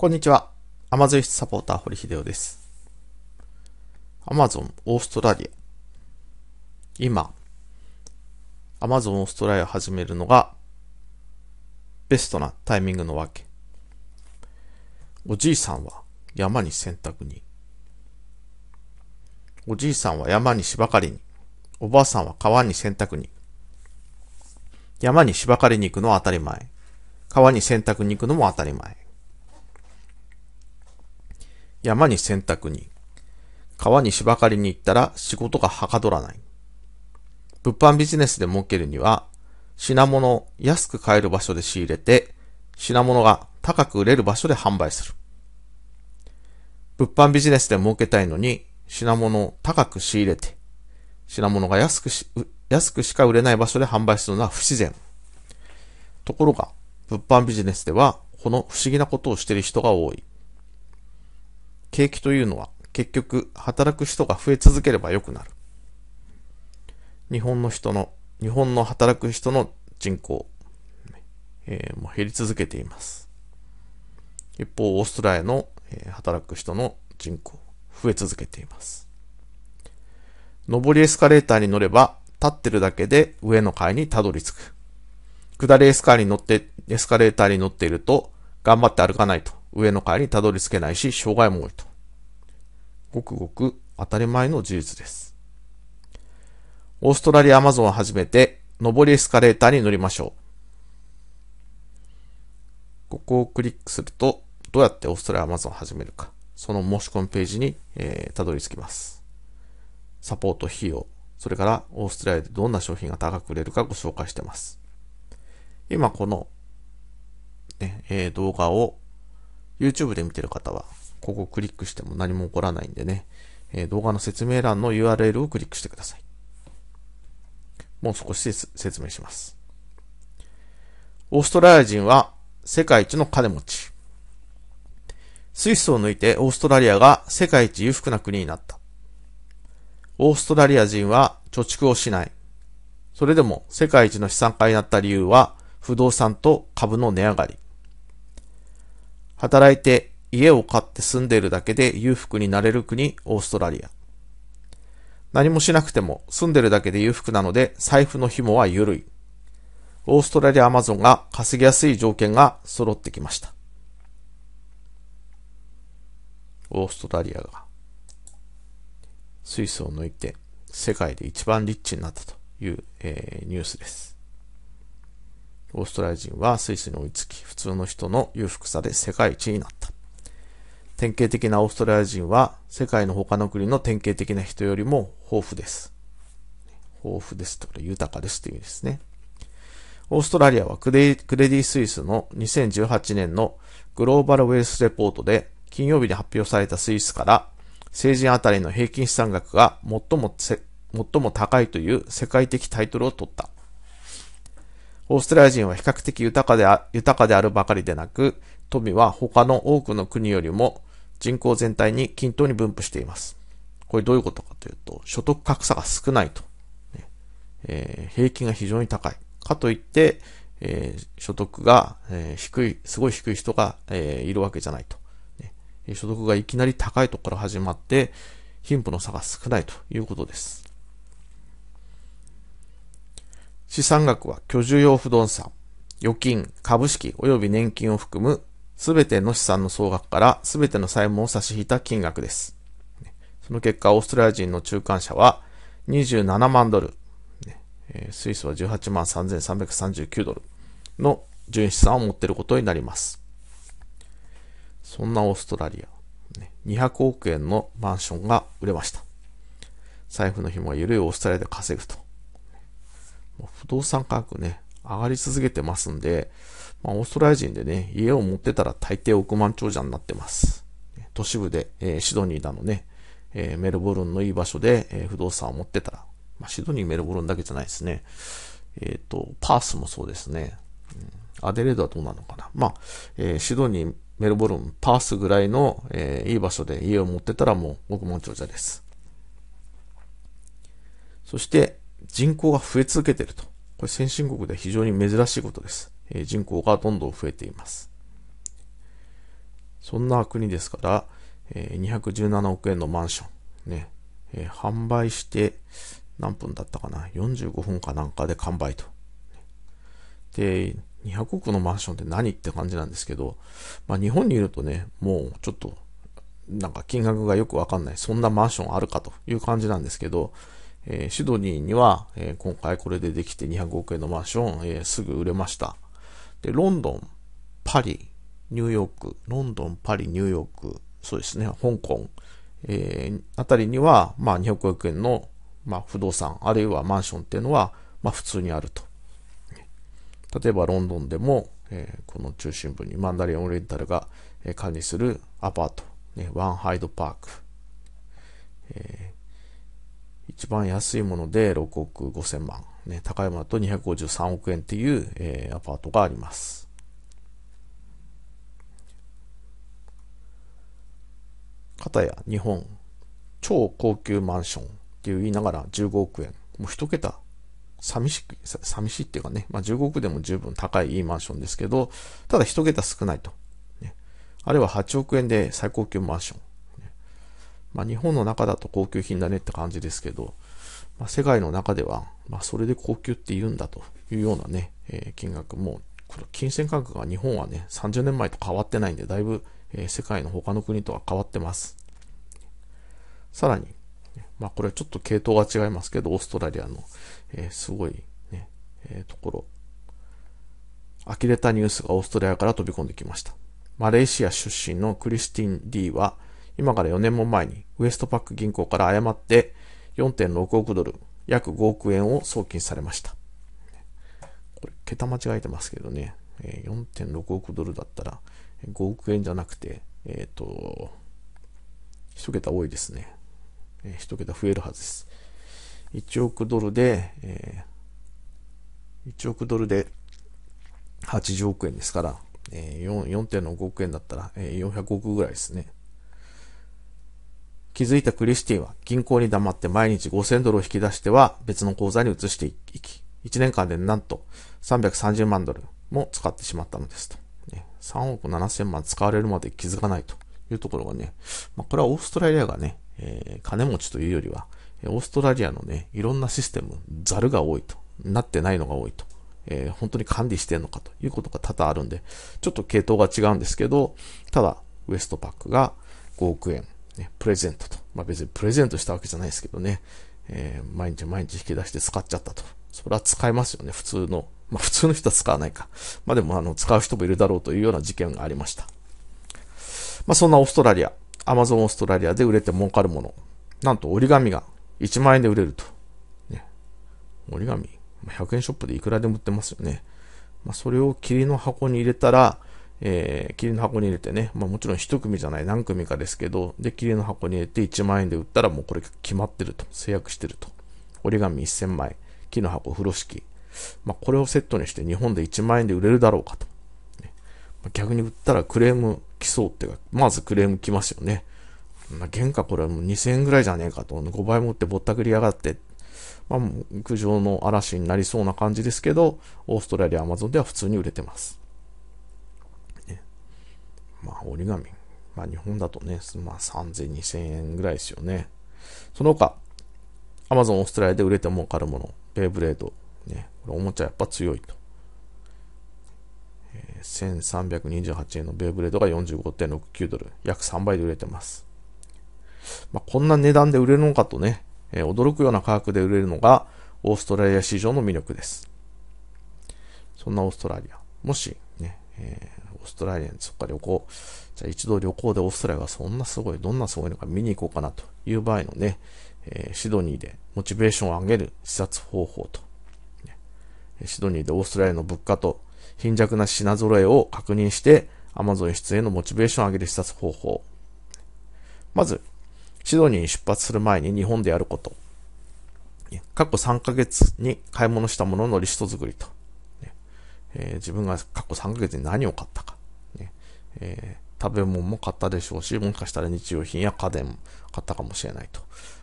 こんにちは。アマゾンサポーター堀秀夫です。アマゾンオーストラリア。今、アマゾンオーストラリアを始めるのがベストなタイミングのわけ。おじいさんは山に洗濯に。おじいさんは山に芝刈りに。おばあさんは川に洗濯に。山に芝刈りに行くのは当たり前。川に洗濯に行くのも当たり前。山に洗濯に、川に芝刈りに行ったら仕事がはかどらない。物販ビジネスで儲けるには、品物を安く買える場所で仕入れて、品物が高く売れる場所で販売する。物販ビジネスで儲けたいのに、品物を高く仕入れて、品物が安くし、安くしか売れない場所で販売するのは不自然。ところが、物販ビジネスでは、この不思議なことをしている人が多い。景気というのは結局働く人が増え続ければ良くなる。日本の人の、日本の働く人の人口、えー、もう減り続けています。一方、オーストラリアの、えー、働く人の人口、増え続けています。上りエスカレーターに乗れば、立ってるだけで上の階にたどり着く。下りエスカーに乗って、エスカレーターに乗っていると、頑張って歩かないと上の階にたどり着けないし、障害も多いと。ごくごく当たり前の事実です。オーストラリアアマゾンを始めて、上りエスカレーターに乗りましょう。ここをクリックすると、どうやってオーストラリアアマゾンを始めるか、その申し込みページに、えー、たどり着きます。サポート費用、それからオーストラリアでどんな商品が高く売れるかご紹介してます。今この、ね、えー、動画を YouTube で見てる方は、ここをクリックしても何も起こらないんでね、えー、動画の説明欄の URL をクリックしてください。もう少し説明します。オーストラリア人は世界一の金持ち。スイスを抜いてオーストラリアが世界一裕福な国になった。オーストラリア人は貯蓄をしない。それでも世界一の資産家になった理由は不動産と株の値上がり。働いて家を買って住んでいるだけで裕福になれる国、オーストラリア。何もしなくても住んでるだけで裕福なので財布の紐は緩い。オーストラリアアマゾンが稼ぎやすい条件が揃ってきました。オーストラリアがスイスを抜いて世界で一番リッチになったという、えー、ニュースです。オーストラリア人はスイスに追いつき、普通の人の裕福さで世界一になった。典型的なオーストラリア人は世界の他の国の典型的な人よりも豊富です。豊富ですとか豊かですという意味ですね。オーストラリアはクレディ・スイスの2018年のグローバルウェルスレポートで金曜日に発表されたスイスから成人あたりの平均資産額が最も最も高いという世界的タイトルを取った。オーストラリア人は比較的豊かであ豊かであるばかりでなく、富は他の多くの国よりも人口全体に均等に分布しています。これどういうことかというと、所得格差が少ないと。えー、平均が非常に高い。かといって、えー、所得が、えー、低い、すごい低い人が、えいるわけじゃないと、ね。所得がいきなり高いところから始まって、貧富の差が少ないということです。資産額は居住用不動産、預金、株式及び年金を含むすべての資産の総額からすべての債務を差し引いた金額です。その結果、オーストラリア人の中間者は27万ドル、スイスは18万3339ドルの純資産を持っていることになります。そんなオーストラリア、200億円のマンションが売れました。財布の紐は緩いオーストラリアで稼ぐと。不動産価格ね、上がり続けてますんで、まあ、オーストラリア人でね、家を持ってたら大抵億万長者になってます。都市部で、えー、シドニーだのね、えー、メルボルンのいい場所で、えー、不動産を持ってたら、まあ、シドニー、メルボルンだけじゃないですね。えっ、ー、と、パースもそうですね、うん。アデレードはどうなのかな。まあ、えシドニー、メルボルン、パースぐらいの、えいい場所で家を持ってたらもう億万長者です。そして、人口が増え続けていると。これ先進国では非常に珍しいことです。えー、人口がどんどん増えています。そんな国ですから、えー、217億円のマンション、ね、えー、販売して何分だったかな ?45 分かなんかで完売と。で、200億のマンションって何って感じなんですけど、まあ日本にいるとね、もうちょっと、なんか金額がよくわかんない、そんなマンションあるかという感じなんですけど、えー、シドニーには、えー、今回これでできて200億円のマンション、えー、すぐ売れました。で、ロンドン、パリ、ニューヨーク、ロンドン、パリ、ニューヨーク、そうですね、香港、えー、あたりには、まあ、200億円の、まあ、不動産、あるいはマンションっていうのは、まあ、普通にあると。例えば、ロンドンでも、えー、この中心部にマンダリン・オリエンタルが、えー、管理するアパート、ね、ワンハイドパーク、えー一番安いもので6億5千万、ね、高いものだと253億円っていう、えー、アパートがあります。かたや日本、超高級マンションっていう言いながら15億円。もう一桁、寂しく、寂しいっていうかね、まあ、15億でも十分高いいいマンションですけど、ただ一桁少ないと。ね、あるいは8億円で最高級マンション。まあ、日本の中だと高級品だねって感じですけど、まあ、世界の中では、まあ、それで高級って言うんだというようなね、えー、金額も、この金銭価格が日本はね、30年前と変わってないんで、だいぶ、えー、世界の他の国とは変わってます。さらに、まあ、これちょっと系統が違いますけど、オーストラリアの、えー、すごいね、えところ、呆れたニュースがオーストラリアから飛び込んできました。マレーシア出身のクリスティン・リーは、今から4年も前にウエストパック銀行から誤って4.6億ドル、約5億円を送金されました。これ、桁間違えてますけどね、4.6億ドルだったら5億円じゃなくて、えっ、ー、と、1桁多いですね。1桁増えるはずです。1億ドルで、えー、1億ドルで80億円ですから、え4.6億円だったら、え400億ぐらいですね。気づいたクリスティは銀行に黙って毎日5000ドルを引き出しては別の口座に移していき、1年間でなんと330万ドルも使ってしまったのですと。ね、3億7000万使われるまで気づかないというところがね、まあ、これはオーストラリアがね、えー、金持ちというよりは、オーストラリアのね、いろんなシステム、ざるが多いと、なってないのが多いと、えー、本当に管理してんのかということが多々あるんで、ちょっと系統が違うんですけど、ただ、ウエストパックが5億円、ね、プレゼントと。まあ別にプレゼントしたわけじゃないですけどね、えー、毎日毎日引き出して使っちゃったと。それは使えますよね、普通の。まあ普通の人は使わないか。まあでもあの、使う人もいるだろうというような事件がありました。まあそんなオーストラリア、アマゾンオーストラリアで売れて儲かるもの。なんと折り紙が1万円で売れると。ね、折り紙。100円ショップでいくらでも売ってますよね。まあ、それを霧の箱に入れたら、えー、霧の箱に入れてね、まあ、もちろん1組じゃない何組かですけど、で、霧の箱に入れて1万円で売ったらもうこれ決まってると、制約してると。折り紙1000枚、木の箱、風呂敷。まあ、これをセットにして日本で1万円で売れるだろうかと。ねまあ、逆に売ったらクレーム来そうっていうか、まずクレーム来ますよね。まあ、原価これはもう2000円ぐらいじゃねえかと、5倍持ってぼったくりやがって、まあ、苦情の嵐になりそうな感じですけど、オーストラリア、アマゾンでは普通に売れてます。まあ、折り紙。まあ、日本だとね、まあ、3000、2000円ぐらいですよね。その他、アマゾンオーストラリアで売れて儲かるもの、ベイブレード、ね、これおもちゃやっぱ強いと。え1328円のベイブレードが45.69ドル、約3倍で売れてます。まあ、こんな値段で売れるのかとね、えー、驚くような価格で売れるのが、オーストラリア市場の魅力です。そんなオーストラリア、もしね、えー、オーストラリアにそっか旅行、じゃあ一度旅行でオーストラリアがそんなすごい、どんなすごいのか見に行こうかなという場合のね、えー、シドニーでモチベーションを上げる視察方法と、ね、シドニーでオーストラリアの物価と貧弱な品揃えを確認して、アマゾン出演のモチベーションを上げる視察方法。まず、シドニーに出発する前に日本でやること。過去3ヶ月に買い物したもののリスト作りと。えー、自分が過去3ヶ月に何を買ったか、ねえー、食べ物も買ったでしょうし、もしかしたら日用品や家電も買ったかもしれないと。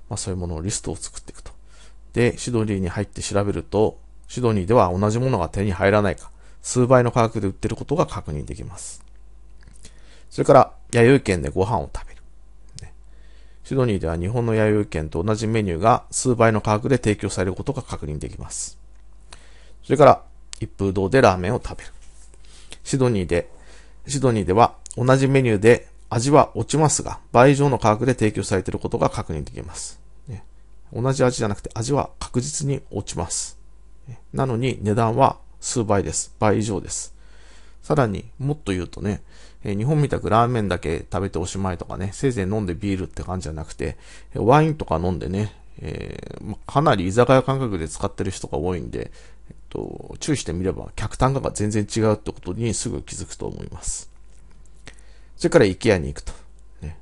まあ、そういうものをリストを作っていくと。で、シドニーに入って調べると、シドニーでは同じものが手に入らないか、数倍の価格で売ってることが確認できます。それから、弥生県でご飯を食べる。シドニーでは日本の弥生県と同じメニューが数倍の価格で提供されることが確認できます。それから、一風堂でラーメンを食べる。シドニーで、シドニーでは同じメニューで味は落ちますが、倍以上の価格で提供されていることが確認できます。同じ味じゃなくて味は確実に落ちます。なのに値段は数倍です。倍以上です。さらにもっと言うとね、日本みたくラーメンだけ食べておしまいとかね、せいぜい飲んでビールって感じじゃなくて、ワインとか飲んでね、えー、かなり居酒屋感覚で使ってる人が多いんで、と、注意してみれば、客単価が全然違うってことにすぐ気づくと思います。それから IKEA に行くと。ね、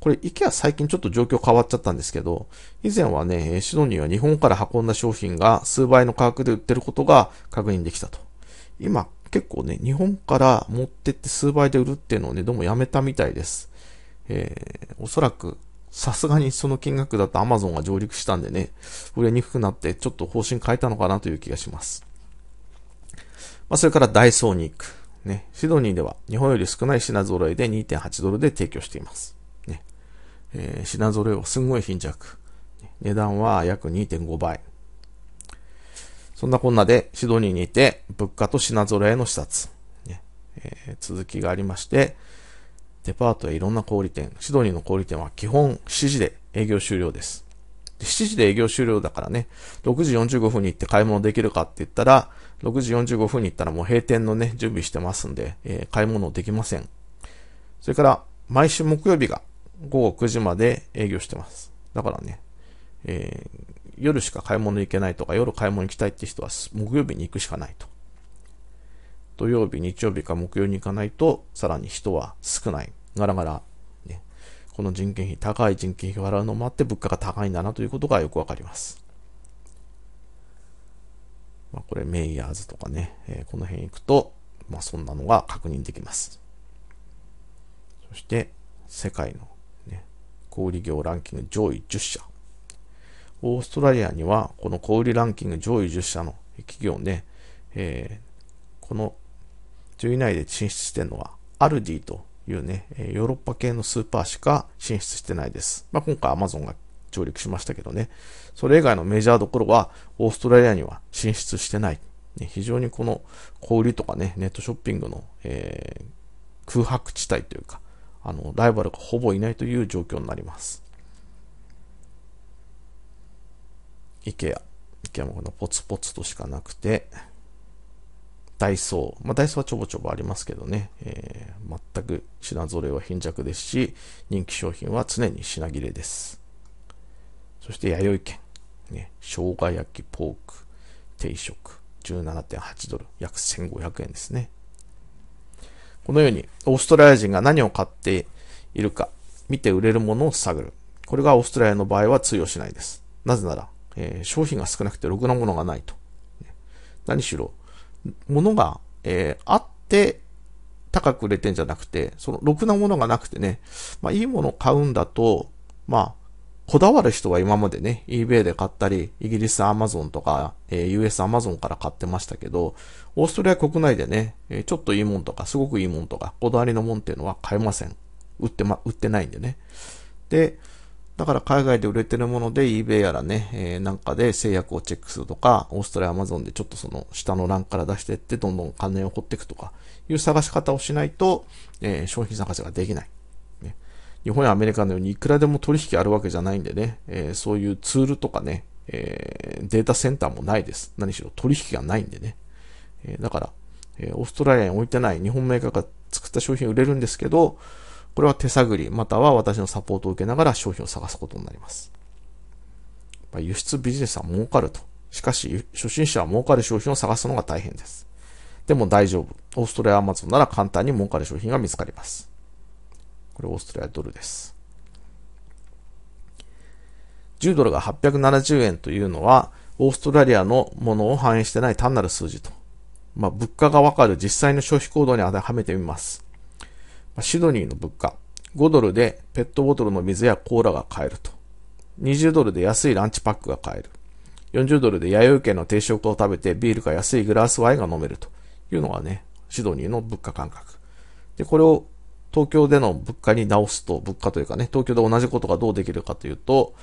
これ IKEA 最近ちょっと状況変わっちゃったんですけど、以前はね、シドニーは日本から運んだ商品が数倍の価格で売ってることが確認できたと。今、結構ね、日本から持ってって数倍で売るっていうのをね、どうもやめたみたいです。えー、おそらくさすがにその金額だとアマゾンが上陸したんでね、売れにくくなってちょっと方針変えたのかなという気がします。まあ、それからダイソーに行く。ね、シドニーでは日本より少ない品揃えで2.8ドルで提供しています。ねえー、品揃えはすんごい貧弱。値段は約2.5倍。そんなこんなでシドニーにいて物価と品揃えの視察。ねえー、続きがありまして、デパートやいろんな小売店、シドニーの小売店は基本7時で営業終了です。で7時で営業終了だからね、6時45分に行って買い物できるかって言ったら、6時45分に行ったらもう閉店のね、準備してますんで、えー、買い物できません。それから、毎週木曜日が午後9時まで営業してます。だからね、えー、夜しか買い物行けないとか、夜買い物行きたいって人は木曜日に行くしかないと。土曜日、日曜日か木曜日に行かないと、さらに人は少ない。ガラガラ、ね、この人件費、高い人件費を払うのもあって物価が高いんだなということがよくわかります。まあ、これ、メイヤーズとかね、えー、この辺行くと、まあ、そんなのが確認できます。そして、世界の、ね、小売業ランキング上位10社。オーストラリアには、この小売ランキング上位10社の企業ね、えー、この10位内で進出してるのは、アルディというね、ヨーロッパ系のスーパーしか進出してないです。まあ、今回 Amazon が上陸しましたけどね、それ以外のメジャーどころはオーストラリアには進出してない。ね、非常にこの小売とかね、ネットショッピングの、えー、空白地帯というか、あの、ライバルがほぼいないという状況になります。IKEA。IKEA もこのポツポツとしかなくて、ダイソー。まあ、ダイソーはちょぼちょぼありますけどね、えー、全く品揃えは貧弱ですし、人気商品は常に品切れです。そして、弥生県。ね、生姜焼きポーク定食17.8ドル、約1500円ですね。このように、オーストラリア人が何を買っているか、見て売れるものを探る。これがオーストラリアの場合は通用しないです。なぜなら、えー、商品が少なくてろくなものがないと。何しろ、ものが、えー、あって、高く売れてんじゃなくて、その、ろくなものがなくてね、まあ、いいものを買うんだと、まあ、こだわる人は今までね、eBay で買ったり、イギリス Amazon とか、えー、US Amazon から買ってましたけど、オーストラリア国内でね、えー、ちょっといいもんとか、すごくいいもんとか、こだわりのもんっていうのは買えません。売ってま、売ってないんでね。で、だから海外で売れてるもので eBay やらね、えー、なんかで制約をチェックするとか、オーストラリア、アマゾンでちょっとその下の欄から出してってどんどん関連を掘っていくとかいう探し方をしないと、えー、商品探しができない、ね。日本やアメリカのようにいくらでも取引あるわけじゃないんでね、えー、そういうツールとかね、えデータセンターもないです。何しろ取引がないんでね。えだから、えオーストラリアに置いてない日本メーカーが作った商品売れるんですけど、これは手探り、または私のサポートを受けながら商品を探すことになります。輸出ビジネスは儲かると。しかし、初心者は儲かる商品を探すのが大変です。でも大丈夫。オーストラリアアマゾンなら簡単に儲かる商品が見つかります。これオーストラリアドルです。10ドルが870円というのは、オーストラリアのものを反映してない単なる数字と。まあ、物価がわかる実際の消費行動に当てはめてみます。シドニーの物価、5ドルでペットボトルの水やコーラが買えると。20ドルで安いランチパックが買える。40ドルで弥生家の定食を食べてビールか安いグラスワインが飲めるというのがね、シドニーの物価感覚。で、これを東京での物価に直すと、物価というかね、東京で同じことがどうできるかというと、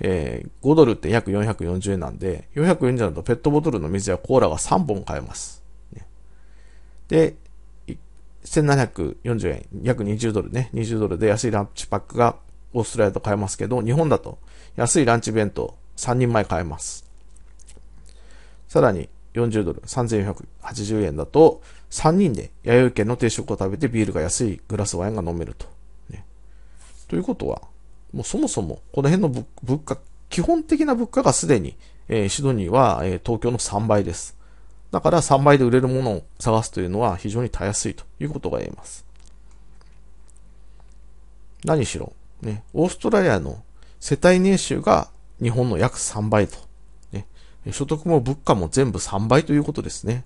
えー、5ドルって約440円なんで、440円だとペットボトルの水やコーラが3本買えます。ね、で、1740円、約20ドルね、20ドルで安いランチパックがオーストラリアと買えますけど、日本だと安いランチ弁当3人前買えます。さらに40ドル、3480円だと3人で弥生県の定食を食べてビールが安いグラスワインが飲めると。ね、ということは、もうそもそもこの辺の物価、基本的な物価がすでに、えー、シドニーは、えー、東京の3倍です。だから3倍で売れるものを探すというのは非常にたやすいということが言えます。何しろ、ね、オーストラリアの世帯年収が日本の約3倍と、ね、所得も物価も全部3倍ということですね。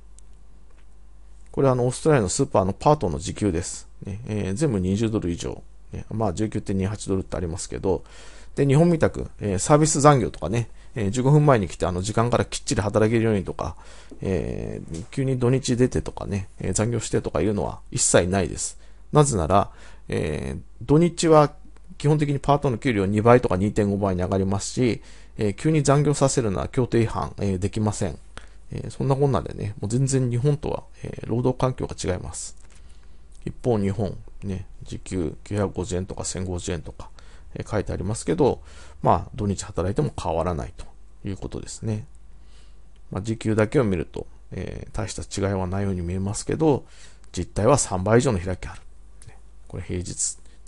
これはあのオーストラリアのスーパーのパートの時給です。ねえー、全部20ドル以上。ね、まあ19.28ドルってありますけど、で、日本みたく、えー、サービス残業とかね、えー、15分前に来て、あの、時間からきっちり働けるようにとか、えー、急に土日出てとかね、えー、残業してとかいうのは一切ないです。なぜなら、えー、土日は基本的にパートの給料2倍とか2.5倍に上がりますし、えー、急に残業させるのは協定違反、えー、できません。えー、そんなこんなでね、もう全然日本とは、えー、労働環境が違います。一方日本、ね、時給950円とか1050円とか、書いてありますけど、まあ、土日働いても変わらないということですね。まあ、時給だけを見ると、えー、大した違いはないように見えますけど、実態は3倍以上の開きある。これ平日。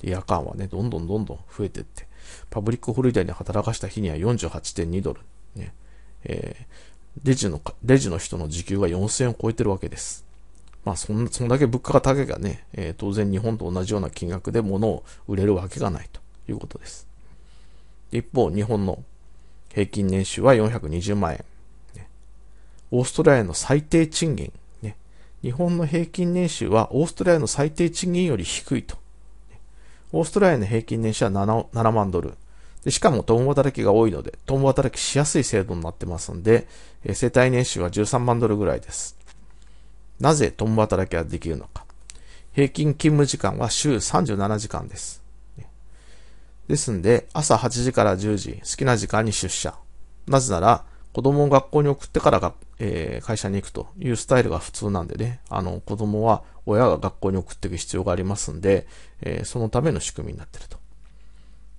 夜間はね、どんどんどんどん増えてって。パブリックホリデーに働かした日には48.2ドル。ね。えー、レジの、レジの人の時給が4000を超えてるわけです。まあ、そん、な、そんだけ物価が高けがね、えー、当然日本と同じような金額で物を売れるわけがないと。いうことです。一方、日本の平均年収は420万円。オーストラリアの最低賃金。ね、日本の平均年収はオーストラリアの最低賃金より低いと。オーストラリアの平均年収は 7, 7万ドル。でしかも共働きが多いので、共働きしやすい制度になってますんで、え世帯年収は13万ドルぐらいです。なぜ共働きができるのか。平均勤務時間は週37時間です。ですんで、朝8時から10時、好きな時間に出社。なぜなら、子供を学校に送ってからが、えー、会社に行くというスタイルが普通なんでね、あの、子供は親が学校に送っていく必要がありますんで、えー、そのための仕組みになってると。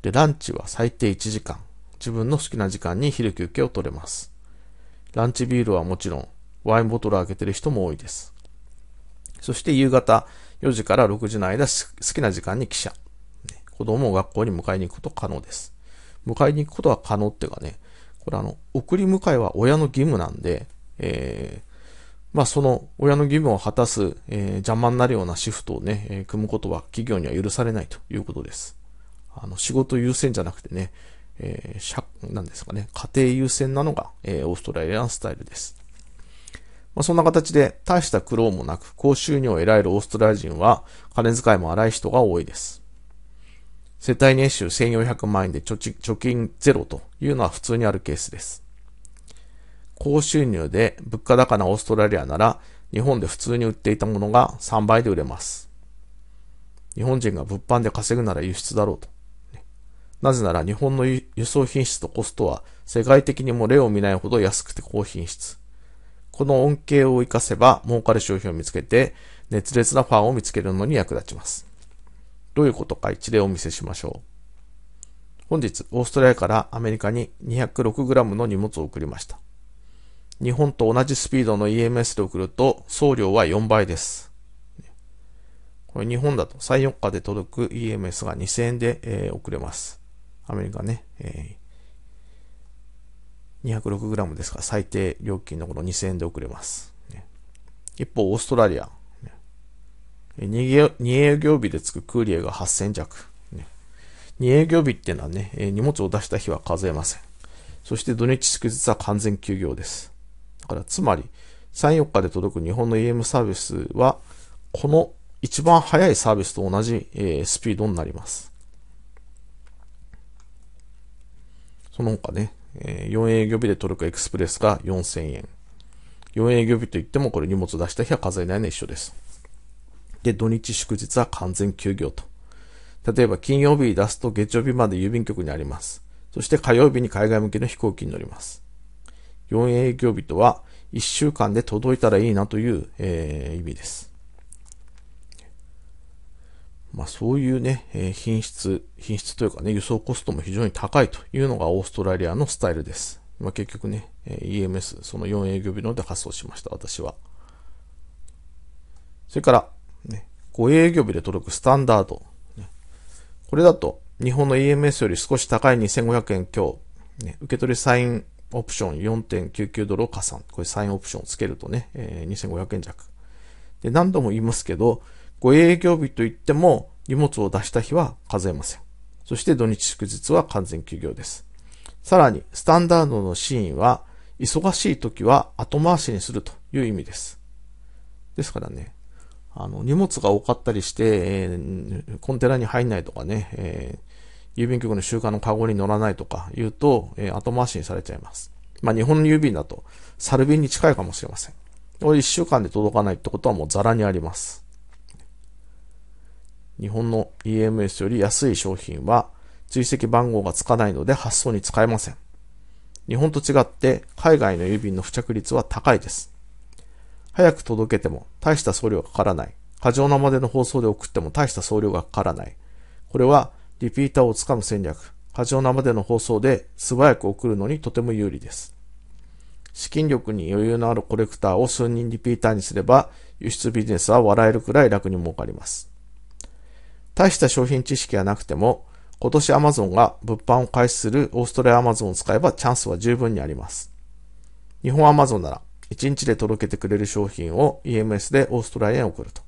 で、ランチは最低1時間。自分の好きな時間に昼休憩を取れます。ランチビールはもちろん、ワインボトルを開けてる人も多いです。そして夕方4時から6時の間、好きな時間に汽車。子供を学校に迎えに行くこと可能です。迎えに行くことは可能っていうかね、これあの、送り迎えは親の義務なんで、えー、まあその親の義務を果たす、えー、邪魔になるようなシフトをね、えー、組むことは企業には許されないということです。あの、仕事優先じゃなくてね、えー、社、なんですかね、家庭優先なのが、えー、オーストラリアンスタイルです。まあ、そんな形で、大した苦労もなく、高収入を得られるオーストラリア人は、金遣いも荒い人が多いです。世帯年収1400万円で貯金ゼロというのは普通にあるケースです。高収入で物価高なオーストラリアなら日本で普通に売っていたものが3倍で売れます。日本人が物販で稼ぐなら輸出だろうと。なぜなら日本の輸送品質とコストは世界的にも例を見ないほど安くて高品質。この恩恵を活かせば儲かる商品を見つけて熱烈なファンを見つけるのに役立ちます。どういうことか一例をお見せしましょう。本日、オーストラリアからアメリカに 206g の荷物を送りました。日本と同じスピードの EMS で送ると送料は4倍です。これ日本だと3、4日で届く EMS が2000円で、えー、送れます。アメリカね、えー、206g ですから最低料金のこの2000円で送れます。一方、オーストラリア。2営業日でつくクーリエが8000弱。ね、2営業日ってのはね、荷物を出した日は数えません。そして土日祝日は完全休業です。だから、つまり、3、4日で届く日本の EM サービスは、この一番早いサービスと同じ、えスピードになります。その他ね、え4営業日で届くエクスプレスが4000円。4営業日といってもこれ荷物出した日は数えないの一緒です。で、土日祝日は完全休業と。例えば金曜日出すと月曜日まで郵便局にあります。そして火曜日に海外向けの飛行機に乗ります。4営業日とは1週間で届いたらいいなという、えー、意味です。まあそういうね、えー、品質、品質というかね、輸送コストも非常に高いというのがオーストラリアのスタイルです。まあ結局ね、えー、EMS、その4営業日ので発送しました、私は。それから、ね、ご営業日で届くスタンダード。ね、これだと、日本の EMS より少し高い2500円強、ね、受け取りサインオプション4.99ドルを加算。これサインオプションをつけるとね、えー、2500円弱。で、何度も言いますけど、ご営業日といっても、荷物を出した日は数えません。そして土日祝日は完全休業です。さらに、スタンダードのシーンは、忙しい時は後回しにするという意味です。ですからね、あの、荷物が多かったりして、えー、コンテナに入んないとかね、えー、郵便局の集荷のカゴに乗らないとか言うと、えー、後回しにされちゃいます。まあ、日本の郵便だと、サル便に近いかもしれません。これ一週間で届かないってことはもうザラにあります。日本の EMS より安い商品は、追跡番号がつかないので発送に使えません。日本と違って海外の郵便の付着率は高いです。早く届けても大した送料がかからない。過剰なまでの放送で送っても大した送料がかからない。これはリピーターをつかむ戦略。過剰なまでの放送で素早く送るのにとても有利です。資金力に余裕のあるコレクターを数人リピーターにすれば輸出ビジネスは笑えるくらい楽に儲かります。大した商品知識がなくても今年アマゾンが物販を開始するオーストラリアアマゾンを使えばチャンスは十分にあります。日本アマゾンなら1日で届けてくれる商品を EMS でオーストラリアに送ると。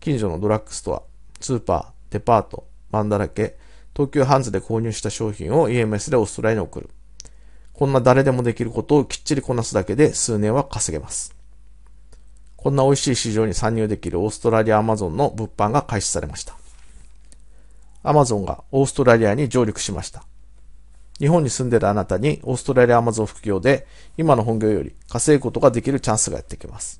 近所のドラッグストア、スーパー、デパート、マンだらけ、東急ハンズで購入した商品を EMS でオーストラリアに送る。こんな誰でもできることをきっちりこなすだけで数年は稼げます。こんな美味しい市場に参入できるオーストラリアアマゾンの物販が開始されました。アマゾンがオーストラリアに上陸しました。日本に住んでるあなたにオーストラリアアマゾン副業で今の本業より稼ぐことができるチャンスがやってきます。